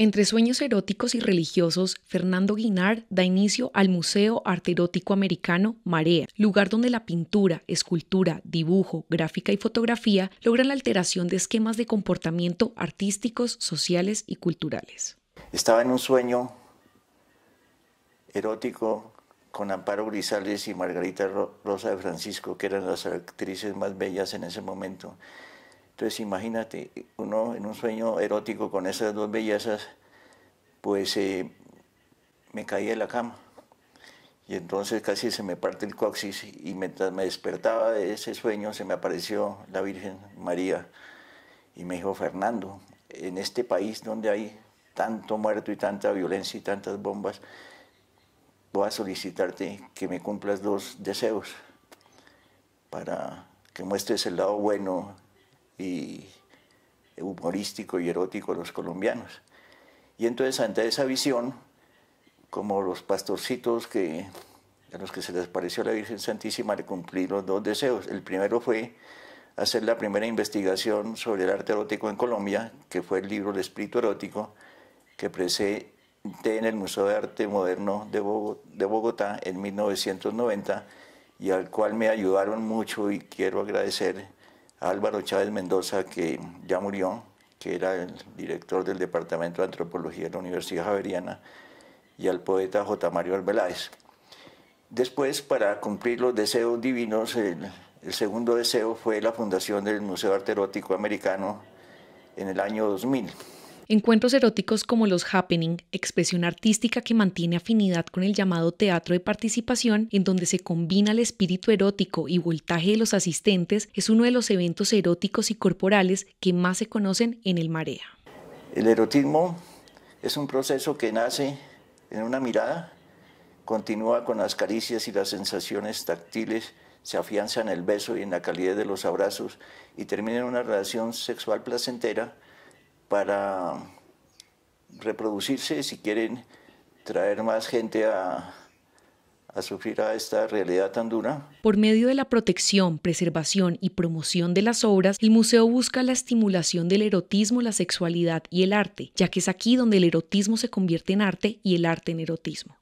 Entre sueños eróticos y religiosos, Fernando Guinard da inicio al Museo Arte Erótico Americano Marea, lugar donde la pintura, escultura, dibujo, gráfica y fotografía logran la alteración de esquemas de comportamiento artísticos, sociales y culturales. Estaba en un sueño erótico con Amparo Grisales y Margarita Rosa de Francisco, que eran las actrices más bellas en ese momento. Entonces imagínate, uno en un sueño erótico con esas dos bellezas, pues eh, me caí de la cama. Y entonces casi se me parte el coxis y mientras me despertaba de ese sueño se me apareció la Virgen María y me dijo, Fernando, en este país donde hay tanto muerto y tanta violencia y tantas bombas, voy a solicitarte que me cumplas dos deseos para que muestres el lado bueno y humorístico y erótico los colombianos. Y entonces ante esa visión, como los pastorcitos que, a los que se les pareció la Virgen Santísima, le cumplí los dos deseos. El primero fue hacer la primera investigación sobre el arte erótico en Colombia, que fue el libro El Espíritu Erótico, que presenté en el Museo de Arte Moderno de, Bogotá en 1990 y al cual me ayudaron mucho y quiero agradecer Álvaro Chávez Mendoza, que ya murió, que era el director del Departamento de Antropología de la Universidad Javeriana, y al poeta J. Mario Arbeláez. Después, para cumplir los deseos divinos, el, el segundo deseo fue la fundación del Museo Arte Erótico Americano en el año 2000. Encuentros eróticos como los happening, expresión artística que mantiene afinidad con el llamado teatro de participación, en donde se combina el espíritu erótico y voltaje de los asistentes, es uno de los eventos eróticos y corporales que más se conocen en el Marea. El erotismo es un proceso que nace en una mirada, continúa con las caricias y las sensaciones táctiles, se afianza en el beso y en la calidez de los abrazos y termina en una relación sexual placentera para reproducirse, si quieren traer más gente a, sufrir a esta realidad tan dura. Por medio de la protección, preservación y promoción de las obras, el museo busca la estimulación del erotismo, la sexualidad y el arte, ya que es aquí donde el erotismo se convierte en arte y el arte en erotismo.